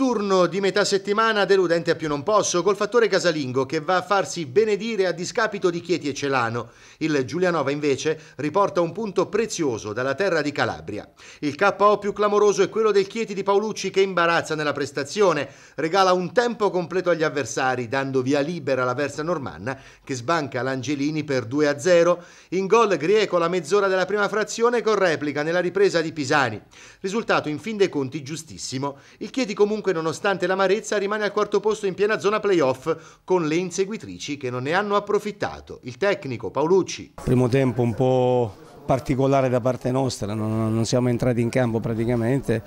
Turno di metà settimana deludente a più non posso, col fattore casalingo che va a farsi benedire a discapito di Chieti e Celano. Il Giulianova invece riporta un punto prezioso dalla terra di Calabria. Il KO più clamoroso è quello del Chieti di Paolucci che imbarazza nella prestazione, regala un tempo completo agli avversari, dando via libera la Versa Normanna che sbanca l'Angelini per 2-0. In gol Grieco la mezz'ora della prima frazione con replica nella ripresa di Pisani. Risultato in fin dei conti giustissimo. Il Chieti comunque Comunque, nonostante l'amarezza, rimane al quarto posto in piena zona playoff con le inseguitrici che non ne hanno approfittato. Il tecnico Paolucci. Primo tempo un po' particolare da parte nostra, non, non siamo entrati in campo praticamente,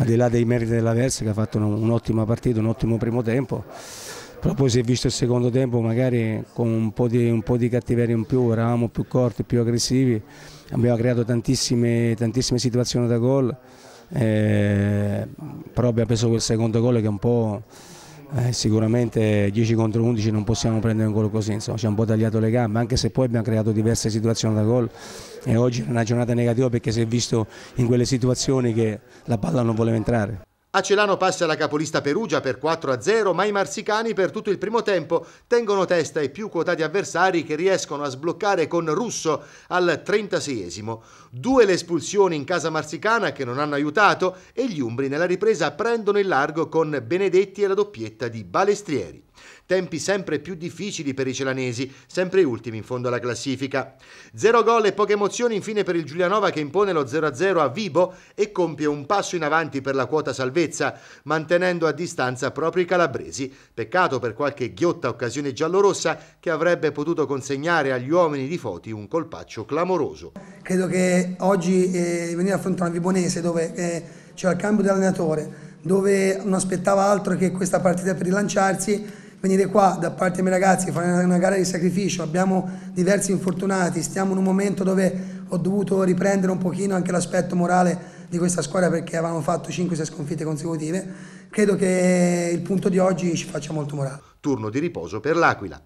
al di là dei meriti della Versa che ha fatto un'ottima partita, un ottimo primo tempo però poi si è visto il secondo tempo magari con un po' di, un po di cattiveria in più, eravamo più corti, più aggressivi, abbiamo creato tantissime, tantissime situazioni da gol eh, però abbiamo preso quel secondo gol che è un po'... Eh, sicuramente 10 contro 11 non possiamo prendere un gol così, insomma, ci ha un po' tagliato le gambe, anche se poi abbiamo creato diverse situazioni da gol e oggi è una giornata negativa perché si è visto in quelle situazioni che la palla non voleva entrare. A Celano passa la capolista Perugia per 4-0, ma i marsicani per tutto il primo tempo tengono testa ai più quotati avversari che riescono a sbloccare con Russo al 36esimo. Due le espulsioni in casa marsicana che non hanno aiutato e gli Umbri nella ripresa prendono il largo con Benedetti e la doppietta di Balestrieri. Tempi sempre più difficili per i celanesi, sempre ultimi in fondo alla classifica. Zero gol e poche emozioni infine per il Giulianova che impone lo 0-0 a Vibo e compie un passo in avanti per la quota salvezza salvezza, mantenendo a distanza proprio i calabresi. Peccato per qualche ghiotta occasione giallorossa che avrebbe potuto consegnare agli uomini di Foti un colpaccio clamoroso. Credo che oggi eh, venire a affrontare una Vibonese dove eh, c'era il cambio di allenatore, dove non aspettava altro che questa partita per rilanciarsi, venire qua da parte dei miei ragazzi, fare una gara di sacrificio, abbiamo diversi infortunati, stiamo in un momento dove ho dovuto riprendere un pochino anche l'aspetto morale di questa squadra perché avevamo fatto 5-6 sconfitte consecutive. Credo che il punto di oggi ci faccia molto morale. Turno di riposo per l'Aquila.